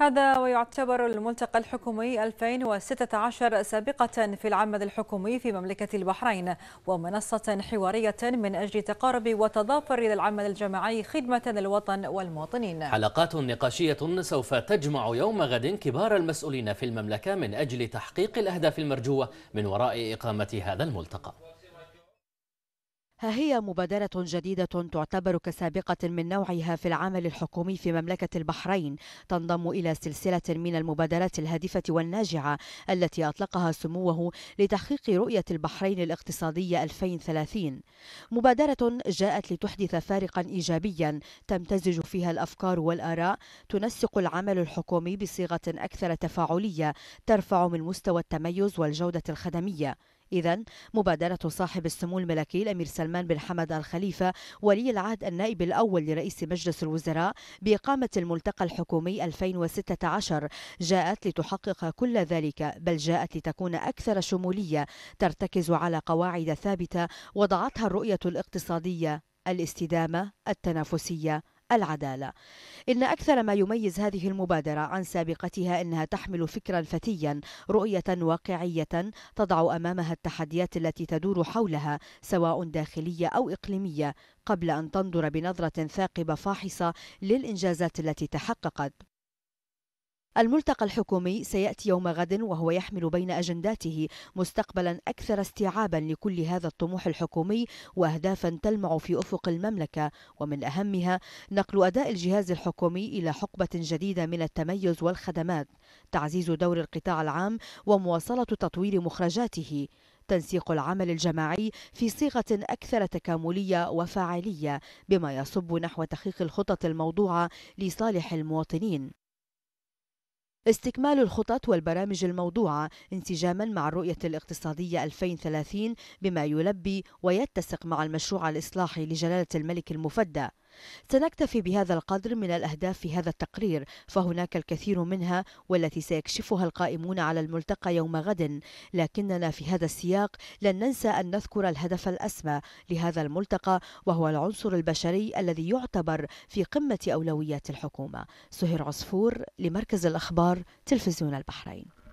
هذا ويعتبر الملتقى الحكومي 2016 سابقة في العمل الحكومي في مملكة البحرين ومنصة حوارية من أجل تقارب وتضافر للعمل الجماعي خدمة للوطن والمواطنين حلقات نقاشية سوف تجمع يوم غد كبار المسؤولين في المملكة من أجل تحقيق الأهداف المرجوة من وراء إقامة هذا الملتقى ها هي مبادرة جديدة تعتبر كسابقة من نوعها في العمل الحكومي في مملكة البحرين تنضم إلى سلسلة من المبادرات الهادفة والناجعة التي أطلقها سموه لتحقيق رؤية البحرين الاقتصادية 2030 مبادرة جاءت لتحدث فارقا إيجابيا تمتزج فيها الأفكار والآراء تنسق العمل الحكومي بصيغة أكثر تفاعلية ترفع من مستوى التميز والجودة الخدمية إذا مبادرة صاحب السمو الملكي الأمير سلمان بن حمد الخليفة ولي العهد النائب الأول لرئيس مجلس الوزراء بإقامة الملتقى الحكومي 2016 جاءت لتحقق كل ذلك بل جاءت لتكون أكثر شمولية ترتكز على قواعد ثابتة وضعتها الرؤية الاقتصادية الاستدامة التنافسية العدالة إن أكثر ما يميز هذه المبادرة عن سابقتها أنها تحمل فكرا فتيا رؤية واقعية تضع أمامها التحديات التي تدور حولها سواء داخلية أو إقليمية قبل أن تنظر بنظرة ثاقبة فاحصة للإنجازات التي تحققت الملتقى الحكومي سيأتي يوم غد وهو يحمل بين أجنداته مستقبلا أكثر استيعابا لكل هذا الطموح الحكومي وأهدافا تلمع في أفق المملكة ومن أهمها نقل أداء الجهاز الحكومي إلى حقبة جديدة من التميز والخدمات تعزيز دور القطاع العام ومواصلة تطوير مخرجاته تنسيق العمل الجماعي في صيغة أكثر تكاملية وفاعلية بما يصب نحو تحقيق الخطط الموضوعة لصالح المواطنين استكمال الخطط والبرامج الموضوعة انسجاما مع الرؤية الاقتصادية 2030 بما يلبي ويتسق مع المشروع الإصلاحي لجلالة الملك المفدى سنكتفي بهذا القدر من الأهداف في هذا التقرير فهناك الكثير منها والتي سيكشفها القائمون على الملتقى يوم غد لكننا في هذا السياق لن ننسى أن نذكر الهدف الأسمى لهذا الملتقى وهو العنصر البشري الذي يعتبر في قمة أولويات الحكومة سهير عصفور لمركز الأخبار تلفزيون البحرين